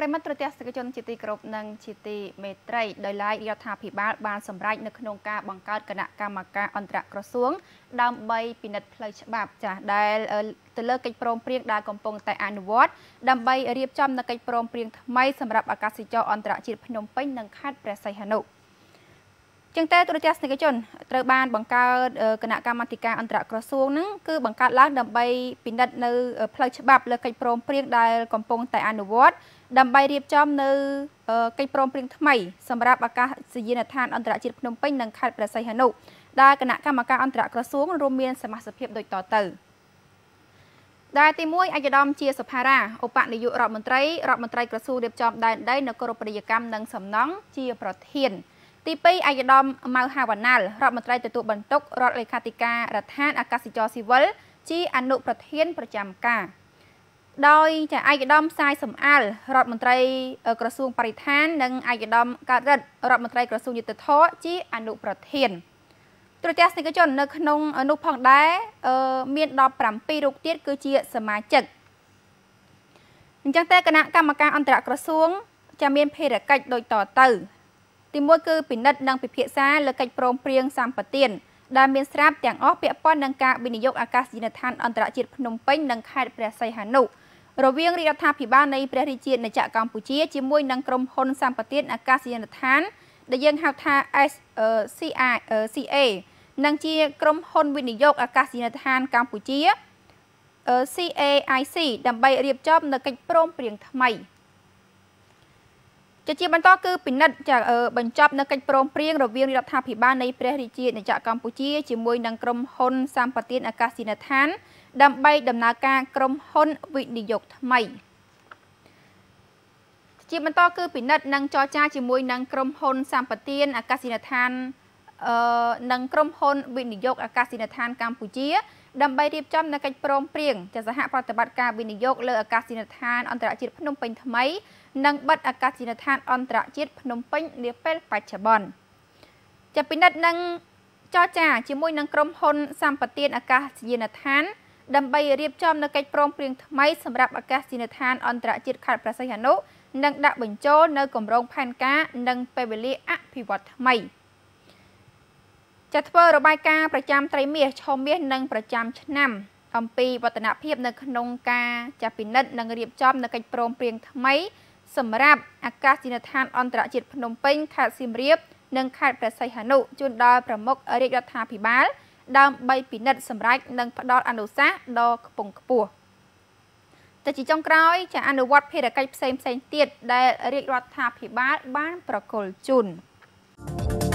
ប្រិមត្តប្រទេសសិកជនជាទីគោរពនិងជាទីមេត្រីដោយឡែករដ្ឋាភិបាលបានសម្រេចនៅក្នុងការបង្កើតគណៈកម្មការអន្តរក្រសួងដើម្បីពិនិត្យផ្លូវច្បាប់ចាស់ដែលទៅលើកិច្ចព្រមព្រៀងដែលកំពុងតែអនុវត្តដើម្បីរៀបចំនៅកិច្ចព្រមព្រៀងថ្មីសម្រាប់អាកាសចរអន្តរជាតិភ្នំពេញនិងខេត្តព្រះសីហនុ។ចឹងតែទូរទស្សនិកជនត្រូវបានបង្កើតគណៈកម្មាធិការអន្តរក្រសួងហ្នឹងគឺបង្កើតឡើងដើម្បីពិនិត្យនៅផ្លូវច្បាប់លើកិច្ចព្រមព្រៀងដែលកំពុង តែអនុវត្ត ដើម្បីរៀបចំនៅកិច្ចព្រមព្រៀងថ្មីសម្រាប់អាកាសយានដ្ឋានអន្តរជាតិភ្នំពេញ និងខេត្តព្រះសីហនុដែលគណៈកម្មការអន្តរក្រសួងរួមមានសមាជិកដូចតទៅដែលទី1អគ្គនាយកជាសភារាឧបនាយករដ្ឋមន្ត្រីរដ្ឋមន្ត្រីក្រសួងរៀបចំដែនដីនគរពរិយកម្មនិងសំណង់ជាប្រធាន។ទី2អាយដាមម៉ៅហាវណ្ណាលរដ្ឋមន្ត្រីទទួលបន្ទុករដ្ឋលេខាធិការរដ្ឋានអាកាសចរស៊ីវិលជាអនុប្រធាន ប្រចាំការដោយចាឯកឧត្តមសាយសំអាលរដ្ឋមន្ត្រី ក្រសួងបរិស្ថាន និងឯកឧត្តមកើតរិទ្ធរដ្ឋមន្ត្រី ក្រសួងយុទ្ធភ័ពជាអនុប្រធានទូរទស្សនិកជននៅក្នុងនោះផងដែរមាន17រូបទៀតគឺជាសមាជិកអញ្ចឹងតែគណៈកម្មការ អន្តរក្រសួងចាមានភារកិច្ចដូចតទៅទីមួយគឺពិនិត្យនិងពិភាក្សាលើកិច្ចព្រមព្រៀងសម្បទានដែលមានស្រាប់ទាំងអស់ពាក់ព័ន្ធនឹងការវិនិយោគអាកាសយានដ្ឋានអន្តរជាតិភ្នំពេញនិងខេត្តព្រះសីហនុ រវាងរដ្ឋាភិបាលនៃព្រះរាជាណាចក្រកម្ពុជា ជាមួយនឹងក្រុមហ៊ុនសម្បទានអាកាសយានដ្ឋានដែលយើងហៅថា SCA និងជា ក្រុមហ៊ុនវិនិយោគអាកាសយានដ្ឋានកម្ពុជា CAIC ដើម្បីរៀបចំនៅកិច្ចព្រមព្រៀងថ្មី។ជាជាបន្តគឺពិនិត្យចាបញ្ចប់នៅកិច្ចព្រមព្រៀងរវាងរដ្ឋាភិបាលនៃព្រះរាជាណាចក្រកម្ពុជាជាមួយនឹងក្រុមហ៊ុនសម្បត្តិអាកាសយានដ្ឋាន ដើម្បីដំណើរការ ក្រុមហ៊ុន វិនិយោគថ្មីជាបន្តគឺពិនិត្យនិងចរចា ជាមួយនឹងក្រុមហ៊ុនសម្បត្តិអាកាសយានដ្ឋានអឺនិងក្រុមហ៊ុនវិនិយោគអាកាសយានដ្ឋានកម្ពុជាដើម្បីរៀបចំនៅកិច្ចព្រមព្រៀងជាសហប្រតិបត្តិការវិនិយោគលើអាកាសយានដ្ឋានអន្តរជាតិភ្នំពេញថ្មីនិងបិទអាកាសយានដ្ឋានអន្តរជាតិភ្នំពេញនាពេលបច្ចុប្បន្នជាពិនិត្យនឹងចរចាជាមួយនឹងក្រុមហ៊ុនសម្បទានអាកាសយានដ្ឋានដើម្បីរៀបចំនៅកិច្ចព្រមព្រៀងថ្មីសម្រាប់អាកាសយានដ្ឋានអន្តរជាតិខេត្តប្រសិទ្ធអនុ និងដាក់បញ្ចូលនៅគម្រោងផែនការ និងពេលវេលាអភិវឌ្ឍថ្មី។ចាធ្វើរបាយការណ៍ប្រចាំត្រីមាសឈមមាសនិងប្រចាំឆ្នាំអំពីវឌ្ឍនភាពនៅក្នុងការចាពិនិត្យនិងរៀបចំនៅកិច្ចព្រមព្រៀងថ្មីសម្រាប់អាកាសយានដ្ឋានអន្តរជាតិភ្នំពេញខេត្តសៀមរាបនិងខេត្តព្រះសីហនុជូនដល់ប្រមុខរាជរដ្ឋាភិបាល ដើម្បីពិនិត្យសម្រេចនិងផ្ដល់អនុសាសន៍ដល់ខ្ពង់ខ្ពស់តែជាចុងក្រោយចាអនុវត្តភារកិច្ចផ្សេងផ្សេងទៀតដែលរាជរដ្ឋាភិបាលបានប្រកល់ជូន thank you